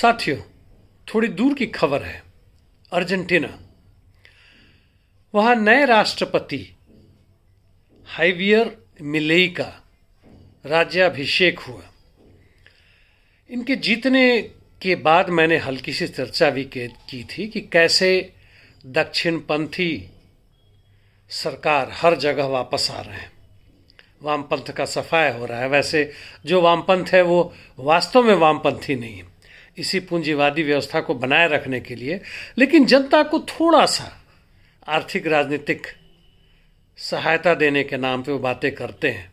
साथियों थोड़ी दूर की खबर है अर्जेंटीना वहां नए राष्ट्रपति हाइवियर मिलेई का राज्याभिषेक हुआ इनके जीतने के बाद मैंने हल्की सी चर्चा भी की थी कि कैसे दक्षिणपंथी सरकार हर जगह वापस आ रहे हैं वामपंथ का सफाया हो रहा है वैसे जो वामपंथ है वो वास्तव में वामपंथी नहीं है इसी पूंजीवादी व्यवस्था को बनाए रखने के लिए लेकिन जनता को थोड़ा सा आर्थिक राजनीतिक सहायता देने के नाम पे वो बातें करते हैं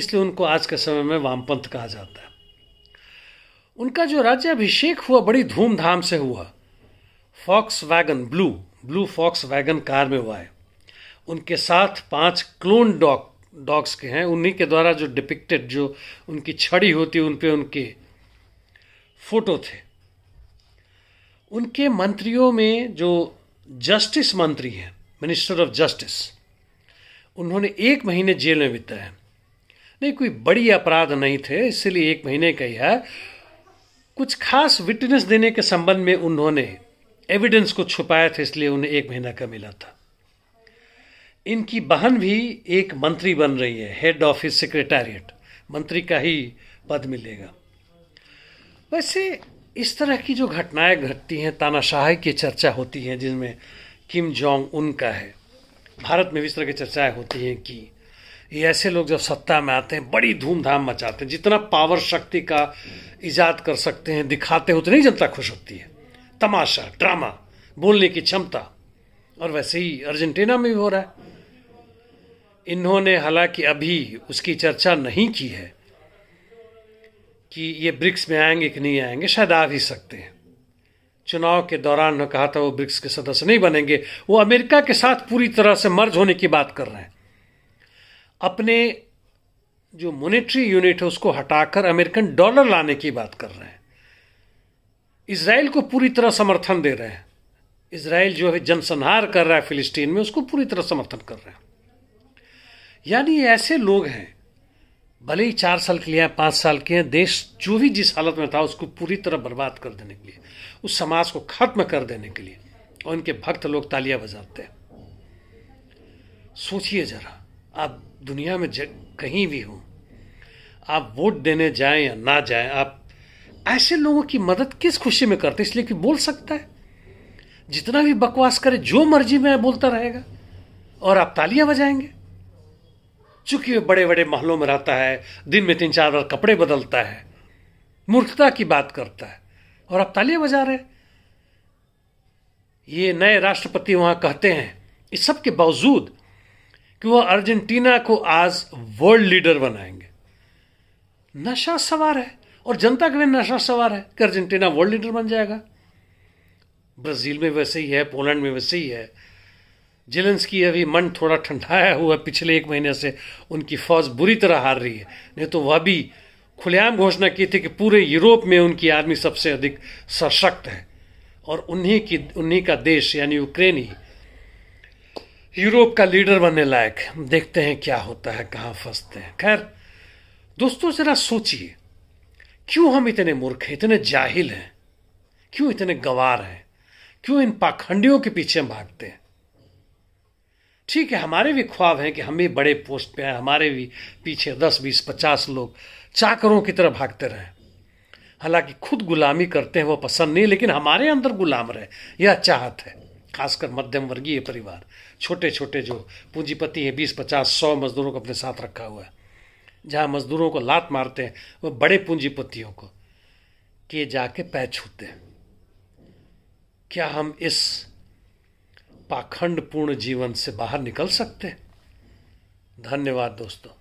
इसलिए उनको आज के समय में वामपंथ कहा जाता है उनका जो राज्याभिषेक हुआ बड़ी धूमधाम से हुआ Volkswagen blue blue Volkswagen car में हुआ है उनके साथ पांच क्लोन डॉग डॉग्स के हैं उन्हीं के द्वारा जो डिपिक्टेड जो उनकी छड़ी होती है उन पर उनके फोटो थे उनके मंत्रियों में जो जस्टिस मंत्री हैं मिनिस्टर ऑफ जस्टिस उन्होंने एक महीने जेल में बिताया नहीं कोई बड़ी अपराध नहीं थे इसलिए एक महीने का ही है कुछ खास विटनेस देने के संबंध में उन्होंने एविडेंस को छुपाया था इसलिए उन्हें एक महीना का मिला था इनकी बहन भी एक मंत्री बन रही है हेड ऑफिस हिज मंत्री का ही पद मिलेगा वैसे इस तरह की जो घटनाएं घटती हैं तानाशाही की चर्चा होती है जिनमें किम जोंग उनका है भारत में भी इस तरह की चर्चाएं होती हैं कि ये ऐसे लोग जब सत्ता में आते हैं बड़ी धूमधाम मचाते हैं जितना पावर शक्ति का ईजाद कर सकते हैं दिखाते हैं उतनी जनता खुश होती है तमाशा ड्रामा बोलने की क्षमता और वैसे ही अर्जेंटीना में भी हो रहा है इन्होंने हालांकि अभी उसकी चर्चा नहीं की है कि ये ब्रिक्स में आएंगे कि नहीं आएंगे शायद आ भी सकते हैं चुनाव के दौरान ने कहा था वो ब्रिक्स के सदस्य नहीं बनेंगे वो अमेरिका के साथ पूरी तरह से मर्ज होने की बात कर रहे हैं अपने जो मोनिट्री यूनिट है उसको हटाकर अमेरिकन डॉलर लाने की बात कर रहे हैं इसराइल को पूरी तरह समर्थन दे रहे हैं इसराइल जो है जनसंहार कर रहा है फिलिस्तीन में उसको पूरी तरह समर्थन कर रहे हैं यानी ऐसे लोग हैं भले ही चार साल के लिए पाँच साल के हैं देश जो भी जिस हालत में था उसको पूरी तरह बर्बाद कर देने के लिए उस समाज को खत्म कर देने के लिए और इनके भक्त लोग तालियां बजाते हैं सोचिए जरा आप दुनिया में कहीं भी हो आप वोट देने जाएं या ना जाएं आप ऐसे लोगों की मदद किस खुशी में करते इसलिए कि बोल सकता है जितना भी बकवास करे जो मर्जी में बोलता रहेगा और आप तालियां बजाएंगे चूंकि वह बड़े बड़े महलों में रहता है दिन में तीन चार बार कपड़े बदलता है मूर्खता की बात करता है और आप तालियां बजा रहे ये नए राष्ट्रपति वहां कहते हैं इस सब के बावजूद कि वह अर्जेंटीना को आज वर्ल्ड लीडर बनाएंगे नशा सवार है और जनता के लिए नशा सवार है कि अर्जेंटीना वर्ल्ड लीडर बन जाएगा ब्राजील में वैसे ही है पोलैंड में वैसे ही है की अभी मन थोड़ा ठंडाया हुआ पिछले एक महीने से उनकी फौज बुरी तरह हार रही है नहीं तो वह भी खुलेआम घोषणा की थी कि पूरे यूरोप में उनकी आर्मी सबसे अधिक सशक्त है और उन्हीं की उन्हीं का देश यानी यूक्रेन ही यूरोप का लीडर बनने लायक देखते हैं क्या होता है कहाँ फंसते हैं खैर दोस्तों जरा सोचिए क्यों हम इतने मूर्ख हैं इतने जाहिल हैं क्यों इतने गवार हैं क्यों इन पाखंडियों के पीछे भागते हैं ठीक है हमारे भी ख्वाब हैं कि हम भी बड़े पोस्ट पे हैं हमारे भी पीछे दस बीस पचास लोग चाकरों की तरह भागते रहें हालांकि खुद गुलामी करते हैं वो पसंद नहीं लेकिन हमारे अंदर गुलाम रहे यह चाहत है खासकर मध्यम वर्गीय परिवार छोटे छोटे जो पूंजीपति हैं बीस पचास सौ मजदूरों को अपने साथ रखा हुआ है जहाँ मजदूरों को लात मारते हैं वो बड़े पूंजीपतियों को के जाके पैर छूते हैं क्या हम इस पाखंडपूर्ण जीवन से बाहर निकल सकते हैं धन्यवाद दोस्तों